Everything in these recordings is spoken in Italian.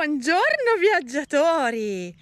Buongiorno viaggiatori!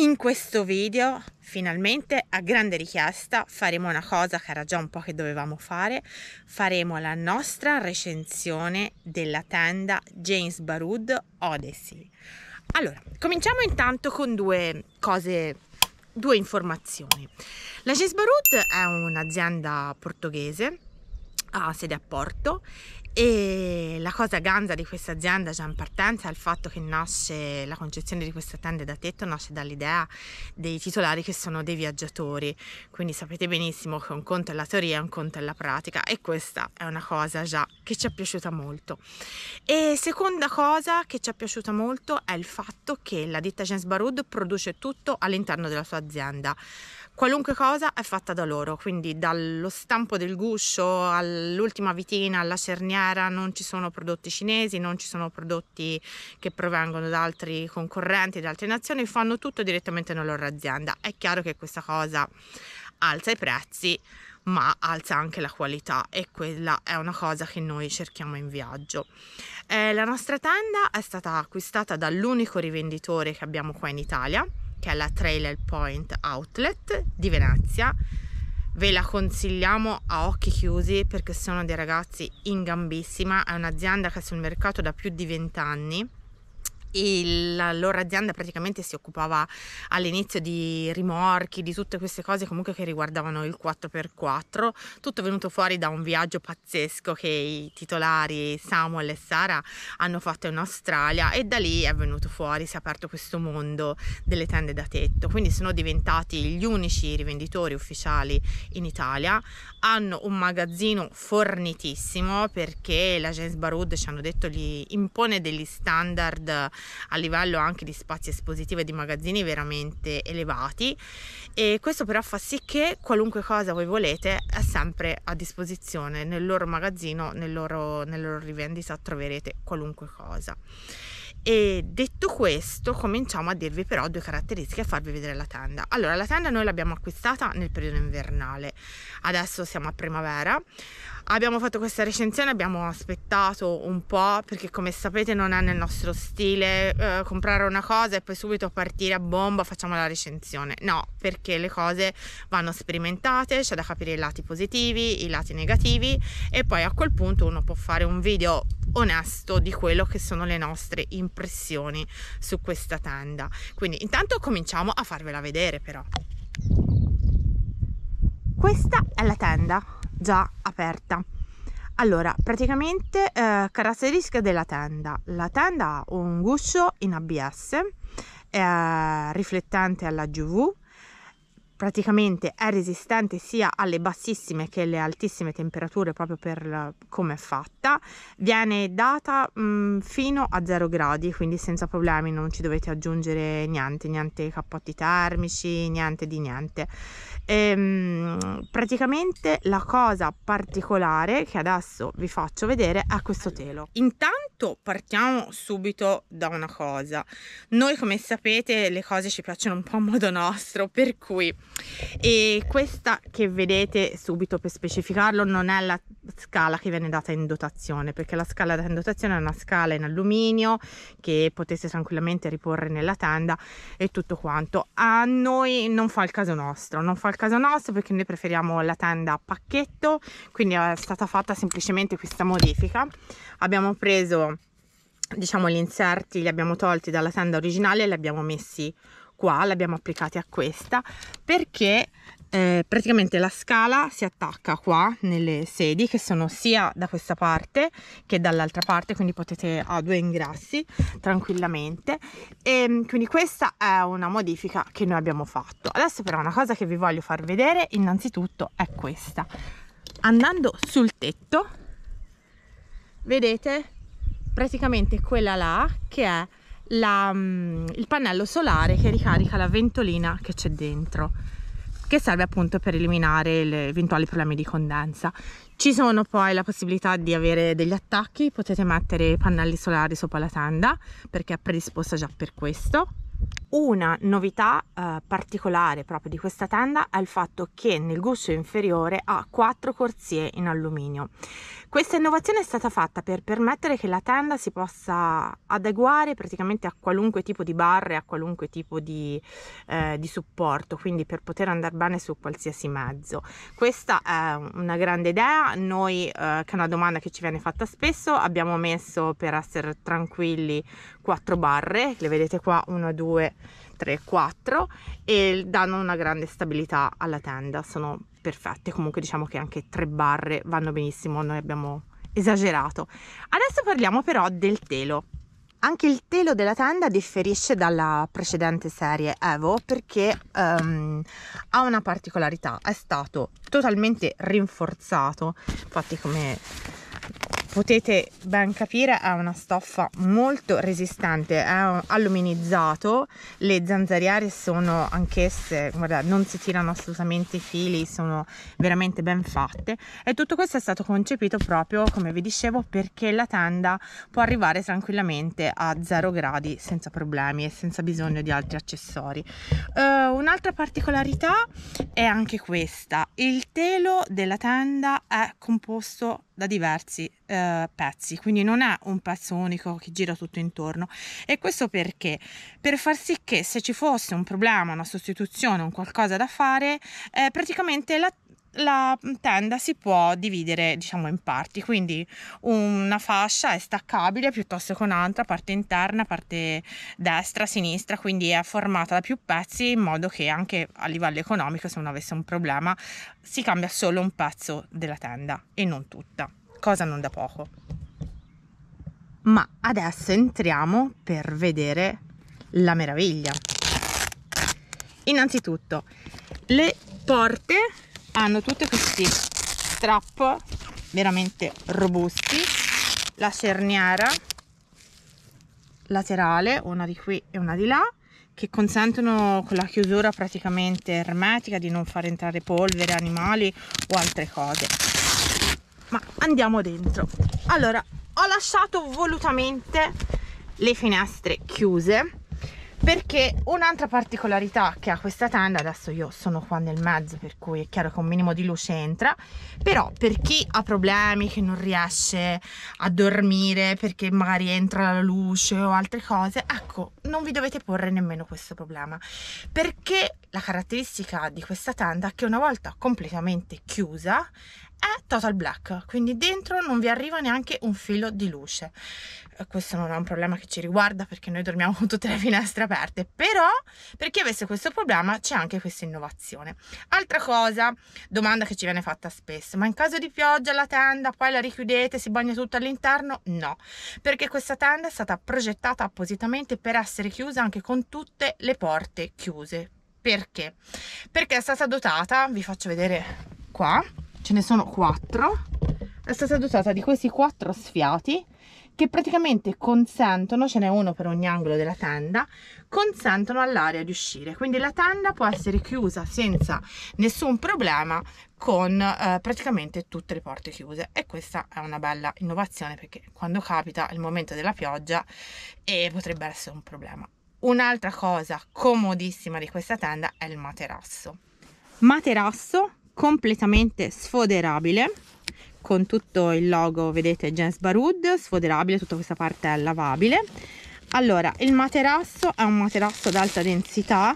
In questo video, finalmente, a grande richiesta, faremo una cosa che era già un po' che dovevamo fare. Faremo la nostra recensione della tenda James Barud Odyssey. Allora, cominciamo intanto con due cose due informazioni. La James Barut è un'azienda portoghese ha sede a Porto e la cosa ganza di questa azienda già in partenza è il fatto che nasce, la concezione di questa tenda da tetto nasce dall'idea dei titolari che sono dei viaggiatori, quindi sapete benissimo che un conto è la teoria, un conto è la pratica e questa è una cosa già che ci è piaciuta molto. E seconda cosa che ci è piaciuta molto è il fatto che la ditta James Baroud produce tutto all'interno della sua azienda, qualunque cosa è fatta da loro, quindi dallo stampo del guscio all'ultima vitina, alla cerniera, non ci sono prodotti cinesi, non ci sono prodotti che provengono da altri concorrenti, da altre nazioni, fanno tutto direttamente nella loro azienda. È chiaro che questa cosa alza i prezzi, ma alza anche la qualità e quella è una cosa che noi cerchiamo in viaggio. Eh, la nostra tenda è stata acquistata dall'unico rivenditore che abbiamo qua in Italia che è la Trailer Point Outlet di Venezia. Ve la consigliamo a occhi chiusi perché sono dei ragazzi in gambissima, è un'azienda che è sul mercato da più di 20 anni e la loro azienda praticamente si occupava all'inizio di rimorchi, di tutte queste cose comunque che riguardavano il 4x4, tutto venuto fuori da un viaggio pazzesco che i titolari Samuel e Sara hanno fatto in Australia e da lì è venuto fuori, si è aperto questo mondo delle tende da tetto, quindi sono diventati gli unici rivenditori ufficiali in Italia, hanno un magazzino fornitissimo perché l'agence Baroud ci hanno detto gli impone degli standard a livello anche di spazi espositivi e di magazzini veramente elevati e questo però fa sì che qualunque cosa voi volete è sempre a disposizione nel loro magazzino, nel loro, nel loro rivendita troverete qualunque cosa. E detto questo, cominciamo a dirvi però due caratteristiche e a farvi vedere la tenda. Allora, la tenda noi l'abbiamo acquistata nel periodo invernale, adesso siamo a primavera. Abbiamo fatto questa recensione, abbiamo aspettato un po' perché come sapete non è nel nostro stile eh, comprare una cosa e poi subito partire a bomba facciamo la recensione. No, perché le cose vanno sperimentate, c'è da capire i lati positivi, i lati negativi e poi a quel punto uno può fare un video onesto di quello che sono le nostre impressioni impressioni su questa tenda quindi intanto cominciamo a farvela vedere però questa è la tenda già aperta allora praticamente eh, caratteristica della tenda la tenda ha un guscio in ABS eh, riflettante alla GV praticamente è resistente sia alle bassissime che alle altissime temperature proprio per come è fatta viene data mh, fino a 0 gradi quindi senza problemi non ci dovete aggiungere niente niente cappotti termici niente di niente e, ehm, mh, praticamente la cosa particolare che adesso vi faccio vedere è questo telo intanto partiamo subito da una cosa noi come sapete le cose ci piacciono un po' a modo nostro per cui e questa che vedete subito per specificarlo non è la scala che viene data in dotazione perché la scala data in dotazione è una scala in alluminio che potesse tranquillamente riporre nella tenda e tutto quanto a noi non fa il caso nostro non fa il caso nostro perché noi preferiamo la tenda a pacchetto quindi è stata fatta semplicemente questa modifica abbiamo preso diciamo gli inserti li abbiamo tolti dalla tenda originale e li abbiamo messi qua l'abbiamo applicati a questa perché eh, praticamente la scala si attacca qua nelle sedi che sono sia da questa parte che dall'altra parte quindi potete a due ingrassi tranquillamente e ehm, quindi questa è una modifica che noi abbiamo fatto adesso però una cosa che vi voglio far vedere innanzitutto è questa andando sul tetto vedete praticamente quella là che è la, mm, il pannello solare che ricarica la ventolina che c'è dentro che serve appunto per eliminare gli eventuali problemi di condensa. Ci sono poi la possibilità di avere degli attacchi, potete mettere pannelli solari sopra la tenda perché è predisposta già per questo una novità eh, particolare proprio di questa tenda è il fatto che nel guscio inferiore ha quattro corsie in alluminio. Questa innovazione è stata fatta per permettere che la tenda si possa adeguare praticamente a qualunque tipo di barre, a qualunque tipo di, eh, di supporto, quindi per poter andare bene su qualsiasi mezzo. Questa è una grande idea, noi eh, che è una domanda che ci viene fatta spesso, abbiamo messo per essere tranquilli quattro barre, le vedete qua 1, due, 2 3 4 e danno una grande stabilità alla tenda sono perfette comunque diciamo che anche tre barre vanno benissimo noi abbiamo esagerato adesso parliamo però del telo anche il telo della tenda differisce dalla precedente serie Evo perché um, ha una particolarità, è stato totalmente rinforzato, infatti come potete ben capire è una stoffa molto resistente, è alluminizzato, le zanzariere sono anch'esse, guarda, non si tirano assolutamente i fili, sono veramente ben fatte e tutto questo è stato concepito proprio, come vi dicevo, perché la tenda può arrivare tranquillamente a 0 gradi senza problemi e senza bisogno di altri accessori. Uh, un'altra particolarità è anche questa, il telo della tenda è composto da diversi eh, pezzi, quindi non è un pezzo unico che gira tutto intorno. E questo perché? Per far sì che se ci fosse un problema, una sostituzione, un qualcosa da fare, eh, praticamente la la tenda si può dividere diciamo in parti, quindi una fascia è staccabile piuttosto che un'altra, parte interna, parte destra, sinistra, quindi è formata da più pezzi in modo che anche a livello economico se uno avesse un problema si cambia solo un pezzo della tenda e non tutta, cosa non da poco. Ma adesso entriamo per vedere la meraviglia. Innanzitutto le porte hanno tutti questi strap veramente robusti la cerniera laterale una di qui e una di là che consentono con la chiusura praticamente ermetica di non far entrare polvere animali o altre cose ma andiamo dentro allora ho lasciato volutamente le finestre chiuse perché un'altra particolarità che ha questa tenda adesso io sono qua nel mezzo per cui è chiaro che un minimo di luce entra però per chi ha problemi che non riesce a dormire perché magari entra la luce o altre cose ecco non vi dovete porre nemmeno questo problema perché la caratteristica di questa tenda è che una volta completamente chiusa è total black quindi dentro non vi arriva neanche un filo di luce eh, questo non è un problema che ci riguarda perché noi dormiamo con tutte le finestre aperte però per chi avesse questo problema c'è anche questa innovazione altra cosa domanda che ci viene fatta spesso ma in caso di pioggia la tenda poi la richiudete si bagna tutto all'interno no perché questa tenda è stata progettata appositamente per essere chiusa anche con tutte le porte chiuse perché perché è stata dotata vi faccio vedere qua ce ne sono quattro è stata dotata di questi quattro sfiati che praticamente consentono, ce n'è uno per ogni angolo della tenda, consentono all'aria di uscire. Quindi la tenda può essere chiusa senza nessun problema con eh, praticamente tutte le porte chiuse e questa è una bella innovazione perché quando capita il momento della pioggia eh, potrebbe essere un problema. Un'altra cosa comodissima di questa tenda è il materasso. Materasso completamente sfoderabile con tutto il logo vedete James Barud sfoderabile tutta questa parte è lavabile allora il materasso è un materasso ad alta densità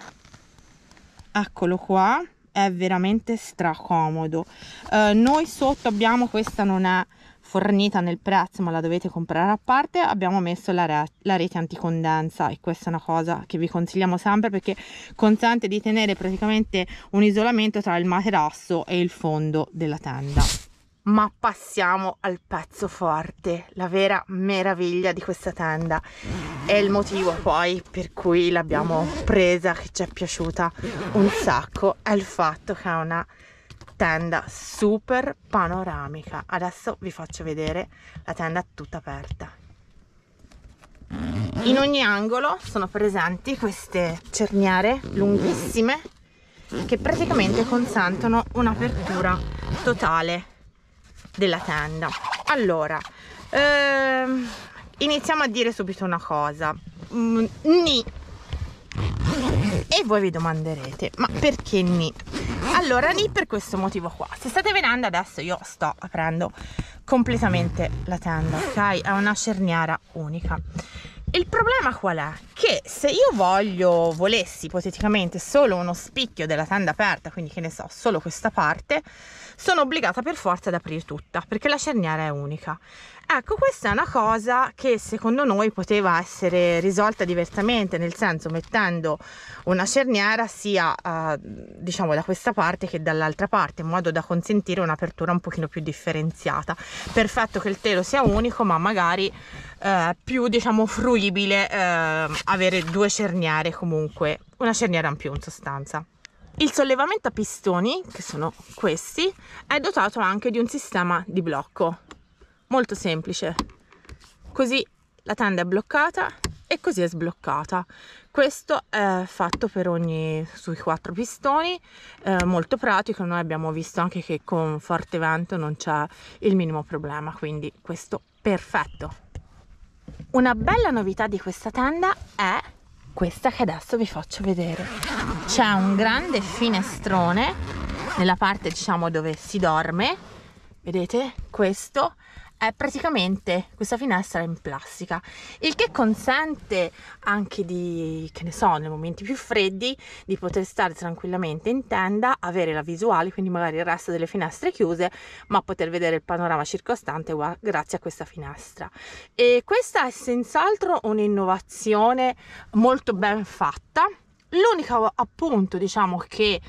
eccolo qua è veramente stracomodo eh, noi sotto abbiamo questa non è fornita nel prezzo ma la dovete comprare a parte abbiamo messo la, re la rete anticondensa e questa è una cosa che vi consigliamo sempre perché consente di tenere praticamente un isolamento tra il materasso e il fondo della tenda ma passiamo al pezzo forte, la vera meraviglia di questa tenda. È il motivo poi per cui l'abbiamo presa, che ci è piaciuta un sacco, è il fatto che è una tenda super panoramica adesso vi faccio vedere la tenda tutta aperta in ogni angolo sono presenti queste cerniere lunghissime che praticamente consentono un'apertura totale della tenda allora ehm, iniziamo a dire subito una cosa mm, ni e voi vi domanderete ma perché ni allora lì per questo motivo qua se state venendo adesso io sto aprendo completamente la tenda ok è una cerniera unica il problema qual è? Che se io voglio, volessi ipoteticamente solo uno spicchio della tenda aperta, quindi che ne so, solo questa parte, sono obbligata per forza ad aprire tutta, perché la cerniera è unica. Ecco, questa è una cosa che secondo noi poteva essere risolta diversamente, nel senso mettendo una cerniera sia eh, diciamo da questa parte che dall'altra parte, in modo da consentire un'apertura un pochino più differenziata. Perfetto che il telo sia unico, ma magari eh, più diciamo fruibile eh, avere due cerniere comunque, una cerniera in più in sostanza. Il sollevamento a pistoni, che sono questi, è dotato anche di un sistema di blocco molto semplice così la tenda è bloccata e così è sbloccata questo è fatto per ogni sui quattro pistoni eh, molto pratico noi abbiamo visto anche che con forte vento non c'è il minimo problema quindi questo perfetto una bella novità di questa tenda è questa che adesso vi faccio vedere c'è un grande finestrone nella parte diciamo dove si dorme vedete questo è praticamente questa finestra in plastica, il che consente anche di, che ne so, nei momenti più freddi, di poter stare tranquillamente in tenda, avere la visuale, quindi magari il resto delle finestre chiuse, ma poter vedere il panorama circostante grazie a questa finestra. E questa è senz'altro un'innovazione molto ben fatta L'unico appunto, diciamo, che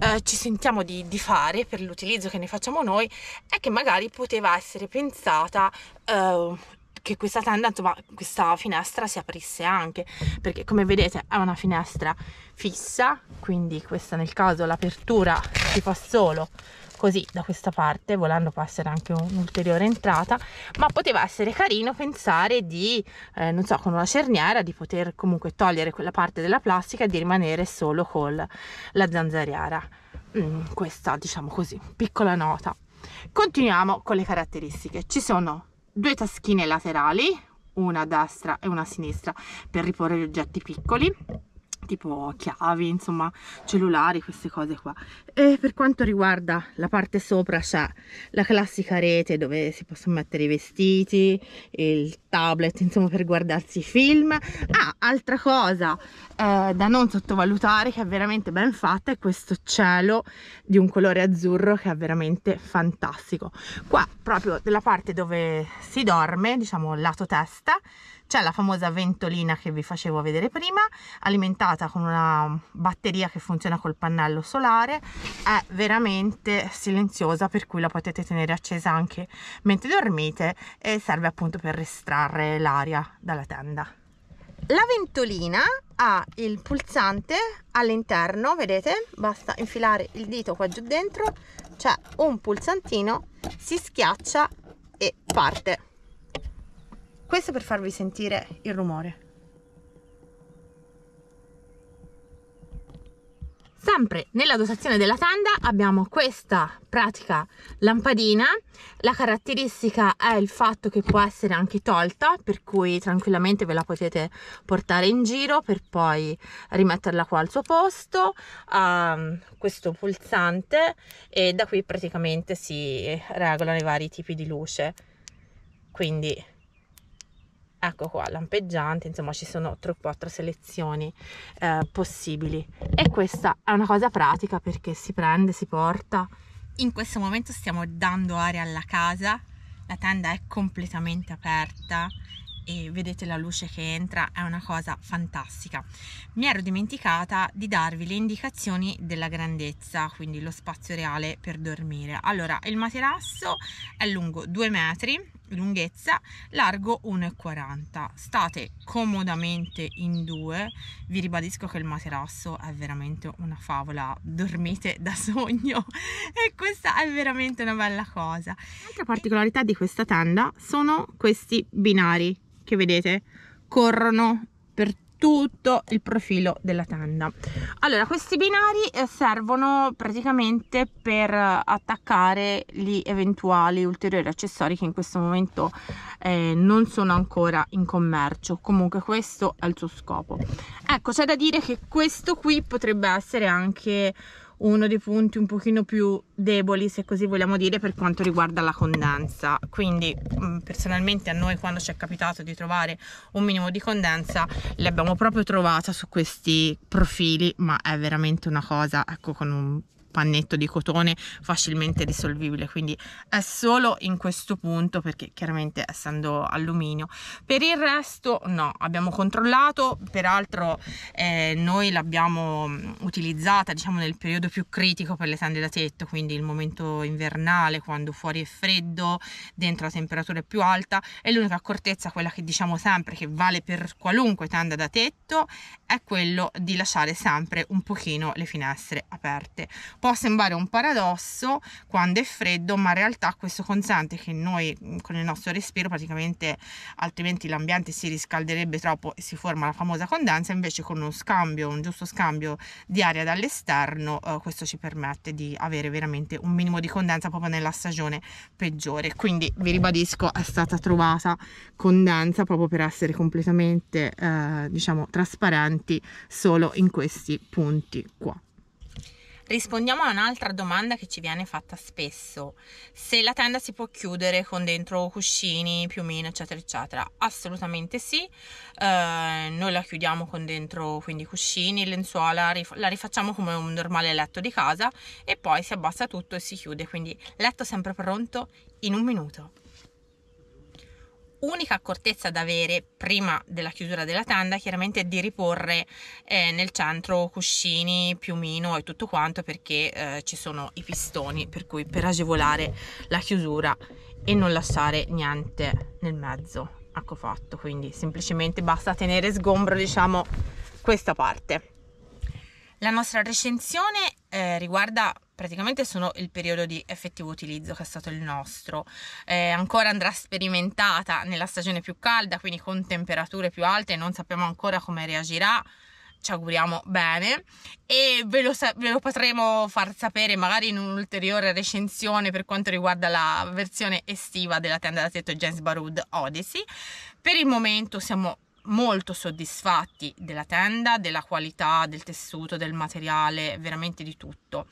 eh, ci sentiamo di, di, fare per l'utilizzo che ne facciamo noi è che magari poteva essere pensata eh, che questa tenda, insomma, questa finestra si aprisse anche, perché come vedete è una finestra fissa, quindi questa nel caso l'apertura si fa solo così da questa parte, volendo può essere anche un'ulteriore entrata, ma poteva essere carino pensare di, eh, non so, con una cerniera di poter comunque togliere quella parte della plastica e di rimanere solo con la zanzariera. Mm, questa, diciamo così, piccola nota. Continuiamo con le caratteristiche. Ci sono due taschine laterali, una a destra e una a sinistra per riporre gli oggetti piccoli tipo chiavi, insomma cellulari, queste cose qua. E per quanto riguarda la parte sopra c'è la classica rete dove si possono mettere i vestiti, il tablet, insomma per guardarsi i film. Ah, altra cosa eh, da non sottovalutare che è veramente ben fatta è questo cielo di un colore azzurro che è veramente fantastico. Qua proprio della parte dove si dorme, diciamo lato testa, c'è la famosa ventolina che vi facevo vedere prima, alimentata con una batteria che funziona col pannello solare, è veramente silenziosa per cui la potete tenere accesa anche mentre dormite e serve appunto per estrarre l'aria dalla tenda. La ventolina ha il pulsante all'interno, vedete? Basta infilare il dito qua giù dentro, c'è un pulsantino, si schiaccia e parte. Questo per farvi sentire il rumore. Sempre nella dotazione della tenda abbiamo questa pratica lampadina, la caratteristica è il fatto che può essere anche tolta, per cui tranquillamente ve la potete portare in giro per poi rimetterla qua al suo posto, ha ehm, questo pulsante e da qui praticamente si regolano i vari tipi di luce, quindi ecco qua lampeggiante insomma ci sono 3-4 selezioni eh, possibili e questa è una cosa pratica perché si prende si porta in questo momento stiamo dando aria alla casa la tenda è completamente aperta e vedete la luce che entra è una cosa fantastica mi ero dimenticata di darvi le indicazioni della grandezza quindi lo spazio reale per dormire allora il materasso è lungo 2 metri lunghezza, largo 1,40. State comodamente in due, vi ribadisco che il materasso è veramente una favola, dormite da sogno e questa è veramente una bella cosa. Un'altra particolarità di questa tenda sono questi binari che vedete corrono tutto il profilo della tenda allora questi binari eh, servono praticamente per attaccare gli eventuali ulteriori accessori che in questo momento eh, non sono ancora in commercio comunque questo è il suo scopo ecco c'è da dire che questo qui potrebbe essere anche uno dei punti un pochino più deboli se così vogliamo dire per quanto riguarda la condensa quindi mm, personalmente a noi quando ci è capitato di trovare un minimo di condensa l'abbiamo proprio trovata su questi profili ma è veramente una cosa ecco con un pannetto di cotone facilmente risolvibile quindi è solo in questo punto perché chiaramente essendo alluminio per il resto no abbiamo controllato peraltro eh, noi l'abbiamo mm, utilizzata diciamo nel periodo più critico per le tende da tetto quindi il momento invernale quando fuori è freddo dentro la temperatura è più alta e l'unica accortezza quella che diciamo sempre che vale per qualunque tenda da tetto è quello di lasciare sempre un pochino le finestre aperte Può sembrare un paradosso quando è freddo, ma in realtà questo consente che noi mm, con il nostro respiro praticamente altrimenti l'ambiente si riscalderebbe troppo e si forma la famosa condensa, invece con uno scambio, un giusto scambio di aria dall'esterno, eh, questo ci permette di avere veramente un minimo di condensa proprio nella stagione peggiore. Quindi vi ribadisco, è stata trovata condensa proprio per essere completamente eh, diciamo trasparenti solo in questi punti qua rispondiamo a un'altra domanda che ci viene fatta spesso. Se la tenda si può chiudere con dentro cuscini, piumino, eccetera, eccetera? Assolutamente sì. Eh, noi la chiudiamo con dentro quindi cuscini, lenzuola, la rifacciamo come un normale letto di casa e poi si abbassa tutto e si chiude. Quindi letto sempre pronto in un minuto unica accortezza da avere prima della chiusura della tanda chiaramente è di riporre eh, nel centro cuscini, piumino e tutto quanto perché eh, ci sono i pistoni per cui per agevolare la chiusura e non lasciare niente nel mezzo ecco fatto quindi semplicemente basta tenere sgombro diciamo questa parte la nostra recensione eh, riguarda praticamente sono il periodo di effettivo utilizzo che è stato il nostro. Eh, ancora andrà sperimentata nella stagione più calda, quindi con temperature più alte, non sappiamo ancora come reagirà. Ci auguriamo bene e ve lo, ve lo potremo far sapere magari in un'ulteriore recensione per quanto riguarda la versione estiva della tenda da tetto James Barud Odyssey. Per il momento siamo molto soddisfatti della tenda, della qualità, del tessuto, del materiale, veramente di tutto.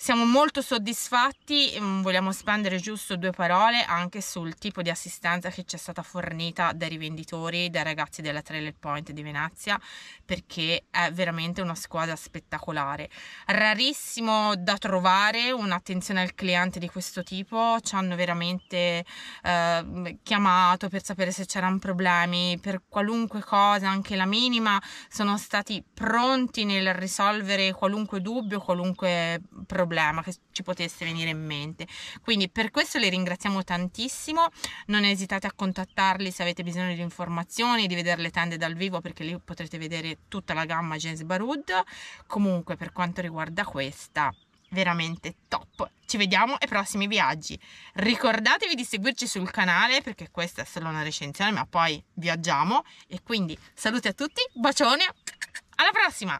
Siamo molto soddisfatti, mm, vogliamo spendere giusto due parole anche sul tipo di assistenza che ci è stata fornita dai rivenditori, dai ragazzi della Trailer Point di Venezia, perché è veramente una squadra spettacolare. Rarissimo da trovare un'attenzione al cliente di questo tipo, ci hanno veramente eh, chiamato per sapere se c'erano problemi, per qualunque cosa, anche la minima, sono stati pronti nel risolvere qualunque dubbio, qualunque problema problema che ci potesse venire in mente. Quindi per questo le ringraziamo tantissimo, non esitate a contattarli se avete bisogno di informazioni, di vedere le tende dal vivo perché lì potrete vedere tutta la gamma James Barud. Comunque per quanto riguarda questa veramente top. Ci vediamo ai prossimi viaggi. Ricordatevi di seguirci sul canale perché questa è solo una recensione, ma poi viaggiamo. E quindi salute a tutti, bacione, alla prossima!